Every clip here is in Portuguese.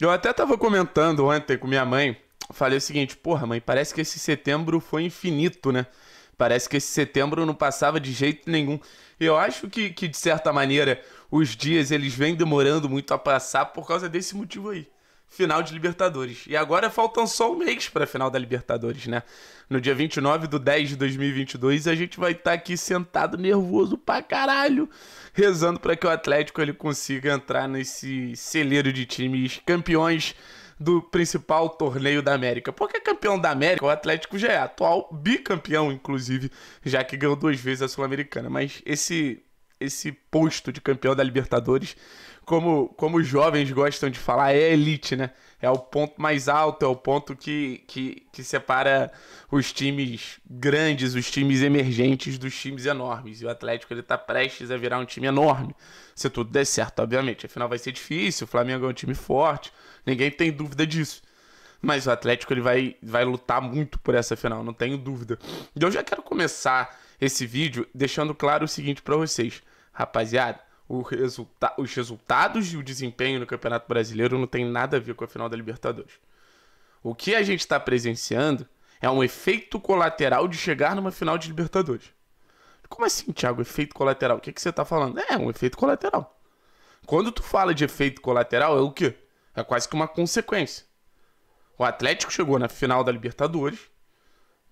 Eu até tava comentando ontem com minha mãe, falei o seguinte, porra, mãe, parece que esse setembro foi infinito, né? Parece que esse setembro não passava de jeito nenhum. Eu acho que, que de certa maneira, os dias eles vêm demorando muito a passar por causa desse motivo aí final de Libertadores. E agora faltam só um mês para a final da Libertadores, né? No dia 29 do 10 de 2022, a gente vai estar tá aqui sentado nervoso pra caralho, rezando para que o Atlético ele consiga entrar nesse celeiro de times campeões do principal torneio da América. Porque campeão da América, o Atlético já é atual bicampeão, inclusive, já que ganhou duas vezes a Sul-Americana. Mas esse esse posto de campeão da Libertadores, como, como os jovens gostam de falar, é elite, né? É o ponto mais alto, é o ponto que, que, que separa os times grandes, os times emergentes dos times enormes. E o Atlético ele tá prestes a virar um time enorme, se tudo der certo, obviamente. Afinal vai ser difícil, o Flamengo é um time forte, ninguém tem dúvida disso. Mas o Atlético ele vai, vai lutar muito por essa final, não tenho dúvida. E eu já quero começar esse vídeo deixando claro o seguinte para vocês Rapaziada, resulta os resultados e o desempenho no Campeonato Brasileiro não tem nada a ver com a final da Libertadores. O que a gente está presenciando é um efeito colateral de chegar numa final de Libertadores. Como assim, Thiago? Efeito colateral? O que, é que você está falando? É, um efeito colateral. Quando tu fala de efeito colateral, é o quê? É quase que uma consequência. O Atlético chegou na final da Libertadores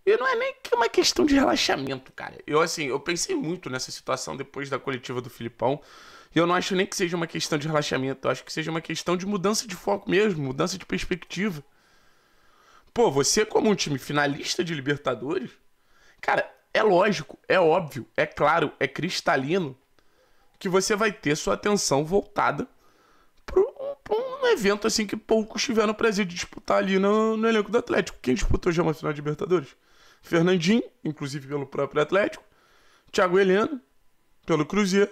e não é nem que é uma questão de relaxamento, cara. Eu, assim, eu pensei muito nessa situação depois da coletiva do Filipão. E eu não acho nem que seja uma questão de relaxamento. Eu acho que seja uma questão de mudança de foco mesmo, mudança de perspectiva. Pô, você, como um time finalista de Libertadores, cara, é lógico, é óbvio, é claro, é cristalino que você vai ter sua atenção voltada para Tipo, um evento assim que poucos tiveram o prazer de disputar ali no, no elenco do Atlético. Quem disputou já uma final de Libertadores? Fernandinho, inclusive pelo próprio Atlético. Thiago Heleno, pelo Cruzeiro.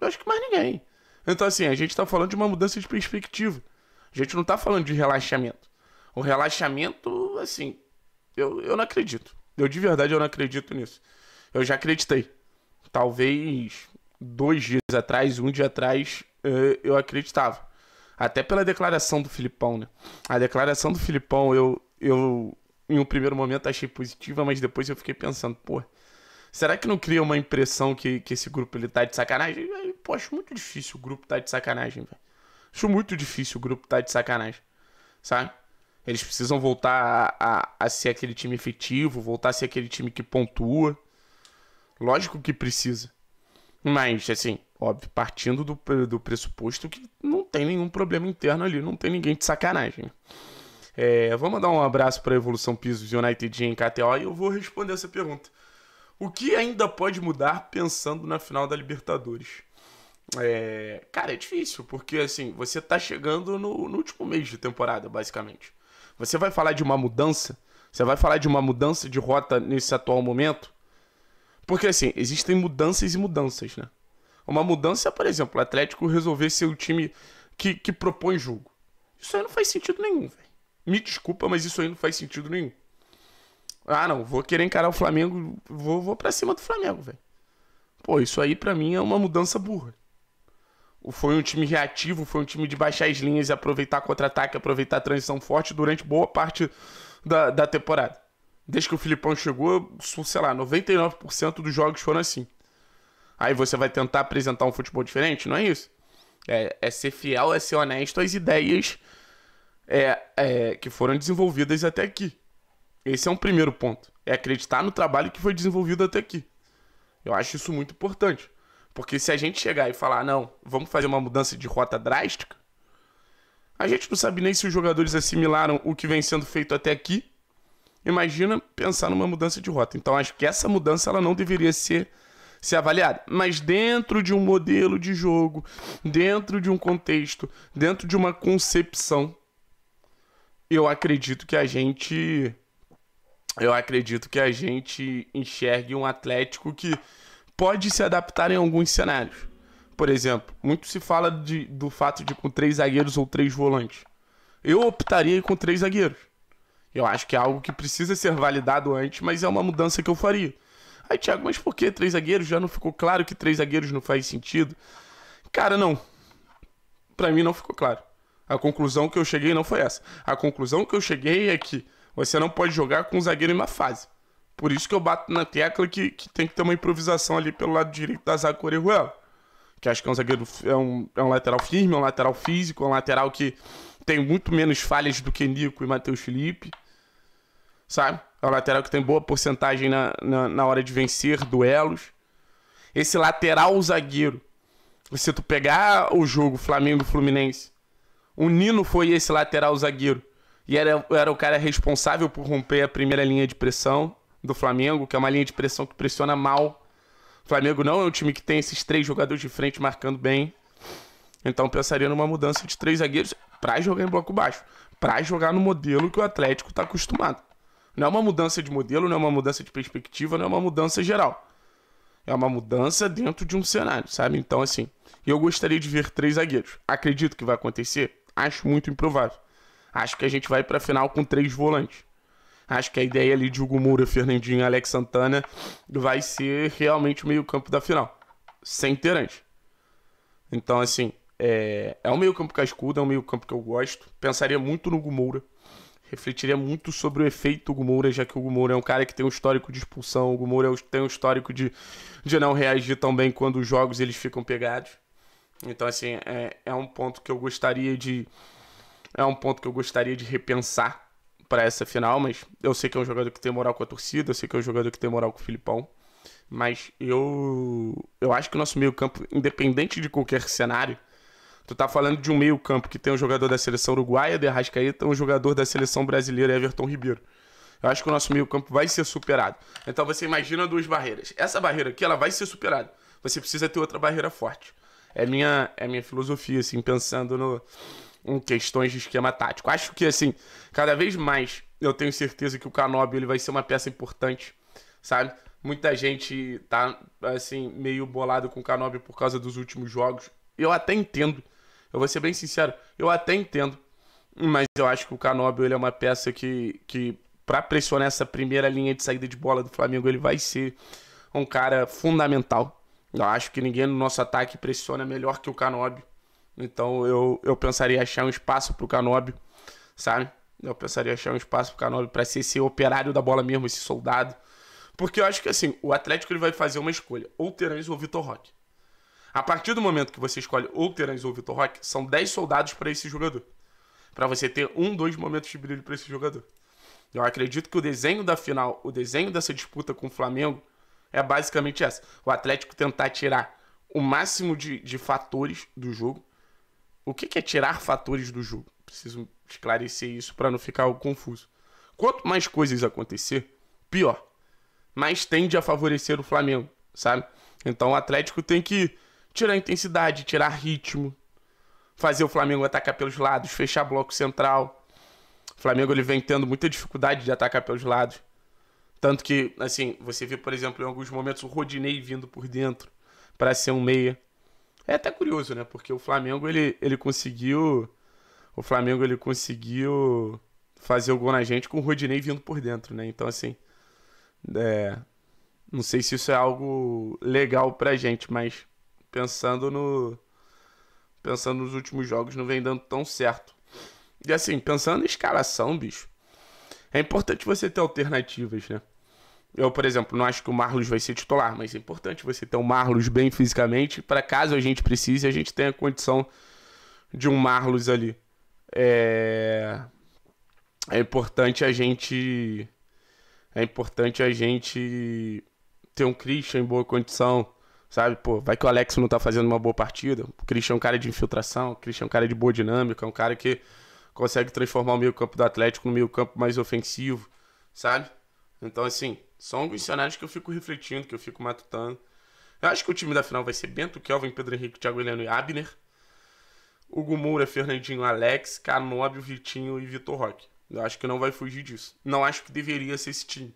Eu acho que mais ninguém. Então, assim, a gente está falando de uma mudança de perspectiva. A gente não está falando de relaxamento. O relaxamento, assim, eu, eu não acredito. Eu de verdade eu não acredito nisso. Eu já acreditei. Talvez dois dias atrás, um dia atrás, eh, eu acreditava. Até pela declaração do Filipão, né? A declaração do Filipão, eu, eu em um primeiro momento achei positiva, mas depois eu fiquei pensando, pô, será que não cria uma impressão que, que esse grupo ele tá de sacanagem? Eu, pô, acho muito difícil o grupo tá de sacanagem, velho. Acho muito difícil o grupo tá de sacanagem, sabe? Eles precisam voltar a, a, a ser aquele time efetivo, voltar a ser aquele time que pontua. Lógico que precisa. Mas, assim, óbvio, partindo do, do pressuposto que não tem nenhum problema interno ali, não tem ninguém de sacanagem. É, vou mandar um abraço para a Evolução Pisos United em KTO e eu vou responder essa pergunta. O que ainda pode mudar pensando na final da Libertadores? É, cara, é difícil, porque assim, você está chegando no, no último mês de temporada, basicamente. Você vai falar de uma mudança? Você vai falar de uma mudança de rota nesse atual momento? Porque assim, existem mudanças e mudanças, né? Uma mudança, é, por exemplo, o Atlético resolver ser o time que, que propõe jogo. Isso aí não faz sentido nenhum, velho. Me desculpa, mas isso aí não faz sentido nenhum. Ah, não, vou querer encarar o Flamengo, vou, vou pra cima do Flamengo, velho. Pô, isso aí para mim é uma mudança burra. Foi um time reativo, foi um time de baixar as linhas e aproveitar contra-ataque, aproveitar a transição forte durante boa parte da, da temporada. Desde que o Filipão chegou, sei lá, 99% dos jogos foram assim. Aí você vai tentar apresentar um futebol diferente, não é isso? É, é ser fiel, é ser honesto às ideias é, é, que foram desenvolvidas até aqui. Esse é um primeiro ponto. É acreditar no trabalho que foi desenvolvido até aqui. Eu acho isso muito importante. Porque se a gente chegar e falar, não, vamos fazer uma mudança de rota drástica, a gente não sabe nem se os jogadores assimilaram o que vem sendo feito até aqui. Imagina pensar numa mudança de rota. Então acho que essa mudança ela não deveria ser se avaliar, mas dentro de um modelo de jogo, dentro de um contexto, dentro de uma concepção, eu acredito que a gente eu acredito que a gente enxergue um Atlético que pode se adaptar em alguns cenários. Por exemplo, muito se fala de, do fato de com três zagueiros ou três volantes. Eu optaria com três zagueiros. Eu acho que é algo que precisa ser validado antes, mas é uma mudança que eu faria. Aí, Thiago, mas por que três zagueiros? Já não ficou claro que três zagueiros não faz sentido? Cara, não. Para mim não ficou claro. A conclusão que eu cheguei não foi essa. A conclusão que eu cheguei é que você não pode jogar com um zagueiro em uma fase. Por isso que eu bato na tecla que, que tem que ter uma improvisação ali pelo lado direito da zaga Orejuela. Que acho que é um zagueiro. É um, é um lateral firme, é um lateral físico, é um lateral que tem muito menos falhas do que Nico e Matheus Felipe. Sabe? É um lateral que tem boa porcentagem na, na, na hora de vencer duelos. Esse lateral zagueiro. Se tu pegar o jogo Flamengo-Fluminense, o Nino foi esse lateral zagueiro. E era, era o cara responsável por romper a primeira linha de pressão do Flamengo, que é uma linha de pressão que pressiona mal. O Flamengo não é um time que tem esses três jogadores de frente marcando bem. Então pensaria numa mudança de três zagueiros para jogar em bloco baixo, para jogar no modelo que o Atlético está acostumado. Não é uma mudança de modelo, não é uma mudança de perspectiva, não é uma mudança geral. É uma mudança dentro de um cenário, sabe? Então, assim, eu gostaria de ver três zagueiros. Acredito que vai acontecer? Acho muito improvável. Acho que a gente vai para a final com três volantes. Acho que a ideia ali de Hugo Moura, Fernandinho e Alex Santana vai ser realmente o meio-campo da final. Sem Terante. Então, assim, é, é um meio-campo cascudo, é um meio-campo que eu gosto. Pensaria muito no Hugo Moura refletiria muito sobre o efeito do Moura, já que o Moura é um cara que tem um histórico de expulsão, o Moura é tem um histórico de, de não reagir tão bem quando os jogos eles ficam pegados. Então, assim, é, é um ponto que eu gostaria de. É um ponto que eu gostaria de repensar para essa final, mas eu sei que é um jogador que tem moral com a torcida, eu sei que é um jogador que tem moral com o Filipão. Mas eu, eu acho que o nosso meio-campo, independente de qualquer cenário, Tu tá falando de um meio-campo que tem um jogador da seleção uruguaia, de Arrascaeta, um jogador da seleção brasileira, Everton Ribeiro. Eu acho que o nosso meio-campo vai ser superado. Então você imagina duas barreiras. Essa barreira aqui, ela vai ser superada. Você precisa ter outra barreira forte. É minha, é minha filosofia, assim, pensando no, em questões de esquema tático. Acho que, assim, cada vez mais eu tenho certeza que o Canobi ele vai ser uma peça importante, sabe? Muita gente tá, assim, meio bolado com o Canobi por causa dos últimos jogos. Eu até entendo. Eu vou ser bem sincero, eu até entendo. Mas eu acho que o Canóbio ele é uma peça que, que para pressionar essa primeira linha de saída de bola do Flamengo, ele vai ser um cara fundamental. Eu acho que ninguém no nosso ataque pressiona melhor que o Canóbio. Então eu, eu pensaria em achar um espaço para o Canóbio, sabe? Eu pensaria em achar um espaço para o Canóbio para ser esse operário da bola mesmo, esse soldado. Porque eu acho que assim, o Atlético ele vai fazer uma escolha. Ou Terence ou Vitor Roque. A partir do momento que você escolhe ou Terence ou Vitor Roque, são 10 soldados para esse jogador. Para você ter um, dois momentos de brilho para esse jogador. Eu acredito que o desenho da final, o desenho dessa disputa com o Flamengo, é basicamente essa. O Atlético tentar tirar o máximo de, de fatores do jogo. O que, que é tirar fatores do jogo? Preciso esclarecer isso para não ficar confuso. Quanto mais coisas acontecer, pior. Mais tende a favorecer o Flamengo, sabe? Então o Atlético tem que tirar intensidade, tirar ritmo, fazer o Flamengo atacar pelos lados, fechar bloco central. O Flamengo ele vem tendo muita dificuldade de atacar pelos lados. Tanto que, assim, você vê, por exemplo, em alguns momentos o Rodinei vindo por dentro para ser um meia. É até curioso, né? Porque o Flamengo ele, ele conseguiu o Flamengo ele conseguiu fazer o gol na gente com o Rodinei vindo por dentro, né? Então assim, é, não sei se isso é algo legal pra gente, mas pensando no pensando nos últimos jogos, não vem dando tão certo. E assim, pensando em escalação, bicho, é importante você ter alternativas, né? Eu, por exemplo, não acho que o Marlos vai ser titular, mas é importante você ter o um Marlos bem fisicamente para caso a gente precise, a gente tenha condição de um Marlos ali. É, é importante a gente é importante a gente ter um Christian em boa condição. Sabe, pô, vai que o Alex não tá fazendo uma boa partida. O Christian é um cara de infiltração, o Christian é um cara de boa dinâmica, é um cara que consegue transformar o meio-campo do Atlético no meio-campo mais ofensivo, sabe? Então, assim, são alguns cenários que eu fico refletindo, que eu fico matutando. Eu acho que o time da final vai ser Bento, Kelvin, Pedro Henrique, Thiago Heleno e Abner. Hugo Moura, Fernandinho, Alex, Canobio, Vitinho e Vitor Roque. Eu acho que não vai fugir disso. Não acho que deveria ser esse time.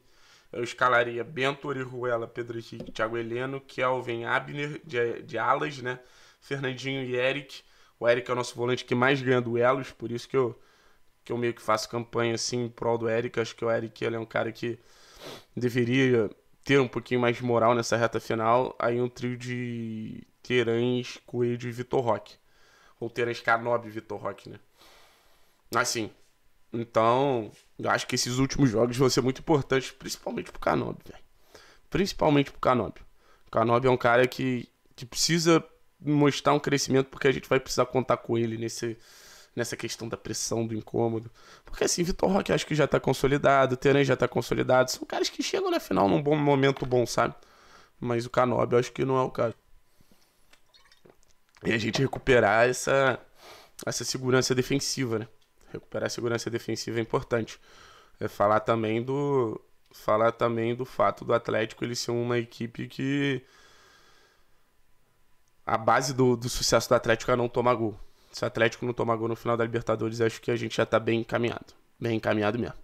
Eu escalaria Bentor e Ruela, Pedro Henrique, Thiago Heleno, Kelvin Abner de, de alas, né? Fernandinho e Eric. O Eric é o nosso volante que mais ganha duelos, por isso que eu, que eu meio que faço campanha assim em prol do Eric. Acho que o Eric ele é um cara que deveria ter um pouquinho mais de moral nessa reta final. Aí um trio de Terãs, Coelho e Vitor Roque. Ou Terãs Canobi e Vitor Roque, né? Assim, então, eu acho que esses últimos jogos vão ser muito importantes, principalmente pro Canob, velho. Principalmente pro Canob. O Canob é um cara que, que precisa mostrar um crescimento, porque a gente vai precisar contar com ele nesse, nessa questão da pressão, do incômodo. Porque assim, Vitor Roque acho que já tá consolidado, Teran já tá consolidado. São caras que chegam na final num bom momento bom, sabe? Mas o Canob eu acho que não é o caso. E a gente recuperar essa, essa segurança defensiva, né? recuperar a segurança defensiva é importante. É falar também do falar também do fato do Atlético ele ser uma equipe que a base do, do sucesso do Atlético é não tomar gol. Se o Atlético não tomar gol no final da Libertadores, acho que a gente já está bem encaminhado. Bem encaminhado mesmo.